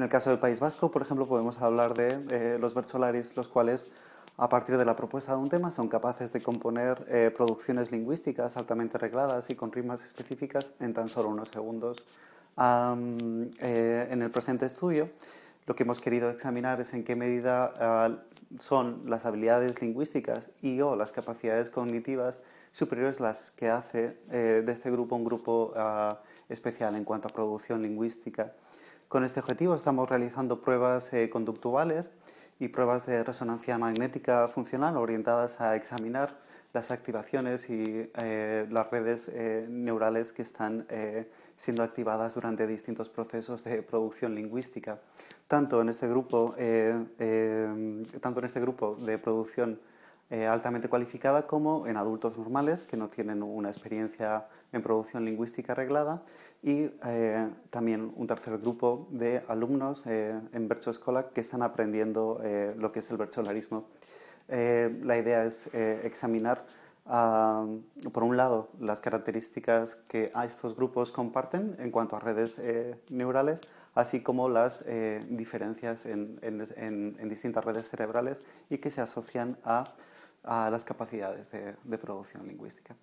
En el caso del País Vasco, por ejemplo, podemos hablar de eh, los Bertsolaris, los cuales a partir de la propuesta de un tema son capaces de componer eh, producciones lingüísticas altamente regladas y con rimas específicas en tan solo unos segundos. Eh, en el presente estudio, lo que hemos querido examinar es en qué medida son las habilidades lingüísticas y o las capacidades cognitivas superiores las que hace de este grupo un grupo ah, especial en cuanto a producción lingüística. Con este objetivo estamos realizando pruebas eh, conductuales y pruebas de resonancia magnética funcional orientadas a examinar las activaciones y eh, las redes eh, neurales que están siendo activadas durante distintos procesos de producción lingüística. Tanto en este grupo, tanto en este grupo de producción eh, altamente cualificada como en adultos normales que no tienen una experiencia en producción lingüística arreglada y eh, también un tercer grupo de alumnos eh, en Bercho Escola que están aprendiendo lo que es el bercholarismo. la idea es examinar, ah, por un lado, las características que a estos grupos comparten en cuanto a redes neurales, así como las diferencias en distintas redes cerebrales y que se asocian a a las capacidades de, de producción lingüística.